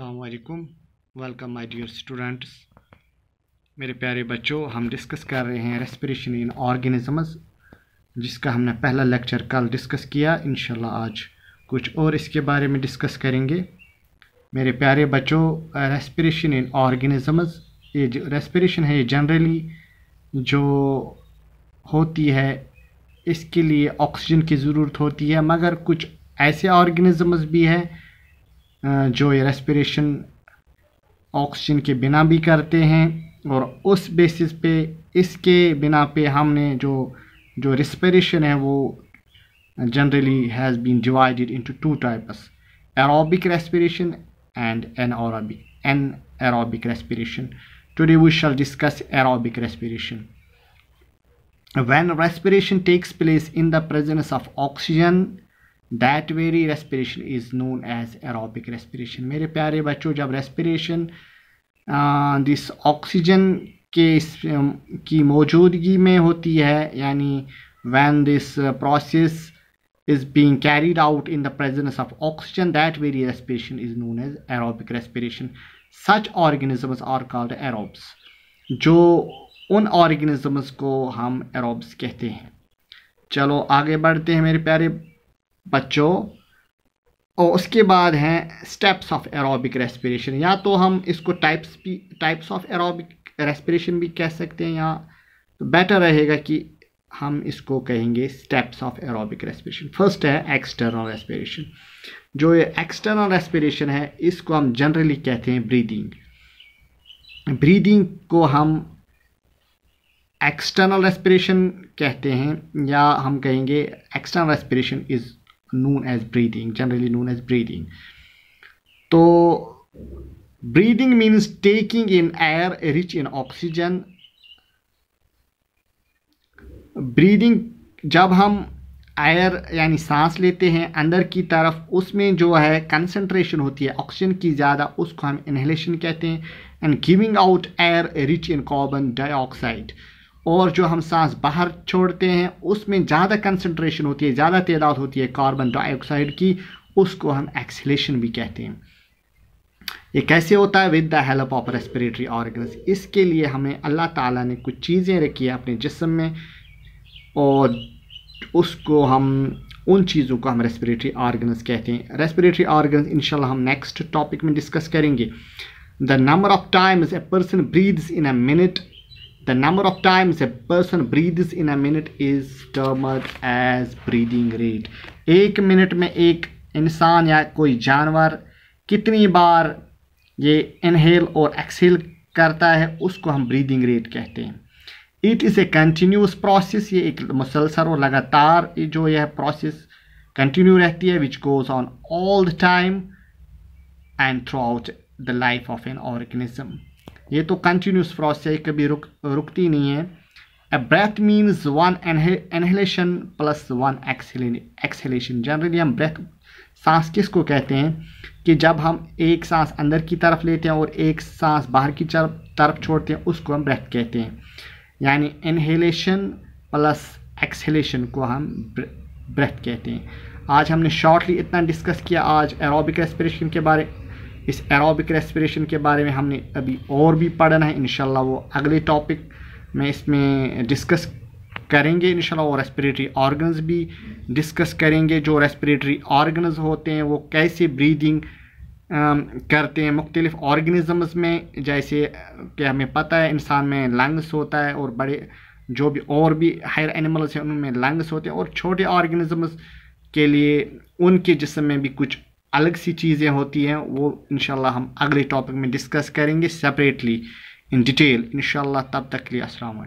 असलकुम welcome my dear students मेरे प्यारे बच्चों हम डिस्कस कर रहे हैं रेस्पिरेशन इन ऑर्गेनिजम्स जिसका हमने पहला लेक्चर कल डिस्कस किया इन आज कुछ और इसके बारे में डिस्कस करेंगे मेरे प्यारे बच्चों रेस्पिरेशन इन ऑर्गेनिजम्स ये जो रेस्पिरेशन है ये जनरली जो होती है इसके लिए ऑक्सीजन की ज़रूरत होती है मगर कुछ ऐसे ऑर्गेनिजम्स भी हैं जो ये रेस्पिरेशन ऑक्सीजन के बिना भी करते हैं और उस बेसिस पे इसके बिना पे हमने जो जो रेस्पिरेशन है वो generally has been divided into two types aerobic respiration and an anaerobic anaerobic respiration today we shall discuss aerobic respiration when respiration takes place in the presence of oxygen that very respiration is known as aerobic respiration मेरे प्यारे बच्चों जब respiration this oxygen के की मौजूदगी में होती है यानी when this process is being carried out in the presence of oxygen that very respiration is known as aerobic respiration such organisms are called aerobes जो उन ऑर्गेनिजम्स को हम एरोब्स कहते हैं चलो आगे बढ़ते हैं मेरे प्यारे बच्चों और उसके बाद हैं स्टेप्स ऑफ एरोबिक रेस्पिरेशन या तो हम इसको टाइप्स भी टाइप्स ऑफ एरोबिक रेस्पिरेशन भी कह सकते हैं या तो बेटर रहेगा कि हम इसको कहेंगे steps of aerobic respiration first है एक्सटर्नल रेस्पिरेशन जो ये एक्सटर्नल रेस्पिरेशन है इसको हम जनरली कहते हैं ब्रीदिंग ब्रीदिंग को हम एक्सटर्नल रेस्पिरेशन कहते हैं या हम कहेंगे external respiration is known as breathing generally known as breathing तो breathing means taking in air rich in oxygen breathing जब हम एयर यानी सांस लेते हैं अंदर की तरफ उसमें जो है कंसंट्रेशन होती है ऑक्सीजन की ज़्यादा उसको हम इन्हेलेशन कहते हैं and giving out air rich in carbon dioxide और जो हम सांस बाहर छोड़ते हैं उसमें ज़्यादा कंसनट्रेशन होती है ज़्यादा तादाद होती है कार्बन डाइऑक्साइड की उसको हम एक्सलेशन भी कहते हैं ये कैसे होता है with the help of respiratory organs इसके लिए हमें अल्लाह ताला ने कुछ चीज़ें रखी है अपने जिसम में और उसको हम उन चीज़ों को हम रेस्पिरेटरी ऑर्गन्स कहते हैं रेस्पिरेटरी ऑर्गन्स इनशाला हम नेक्स्ट टॉपिक में डिस्कस करेंगे the number of times a person breathes in a minute The number of times a person breathes in a minute is termed as breathing rate. एक minute में एक इंसान या कोई जानवर कितनी बार ये इनहेल और एक्सहेल करता है उसको हम ब्रीदिंग रेट कहते हैं it is a continuous process ये एक मुसलसर और लगातार जो यह प्रोसेस कंटिन्यू रहती है which goes on all the time and throughout the life of an organism ये तो कंटिन्यूस प्रोसेस है कभी रुक रुकती नहीं है a breath means one inhalation plus one exhalation generally हम ब्रेथ सांस किसको कहते हैं कि जब हम एक सांस अंदर की तरफ लेते हैं और एक सांस बाहर की तरफ छोड़ते हैं उसको हम ब्रेथ कहते हैं यानी इनहेलेशन प्लस एक्सहेलेशन को हम ब्रेथ कहते हैं आज हमने शॉर्टली इतना डिस्कस किया आज एरोबिक रेस्पिरेशन के बारे इस एरोबिक रेस्पिरेशन के बारे में हमने अभी और भी पढ़ना है इनशाला वो अगले टॉपिक में इसमें डिस्कस करेंगे इनशाला वो रेस्पिरेटरी ऑर्गन्स भी डिस्कस करेंगे जो रेस्पिरेटरी ऑर्गन्स होते हैं वो कैसे ब्रीदिंग करते हैं मुख्तलिफ ऑर्गेनिज़म्स में जैसे कि हमें पता है इंसान में लंग्स होता है और बड़े जो भी और भी हायर एनिमल्स हैं उनमें लंग्स होते हैं और छोटे ऑर्गेनिज़म्स के लिए उनके जिसम में भी कुछ अलग सी चीज़ें होती हैं वो इन हम अगले टॉपिक में डिस्कस करेंगे सेपरेटली इन डिटेल इन तब तक के लिए असल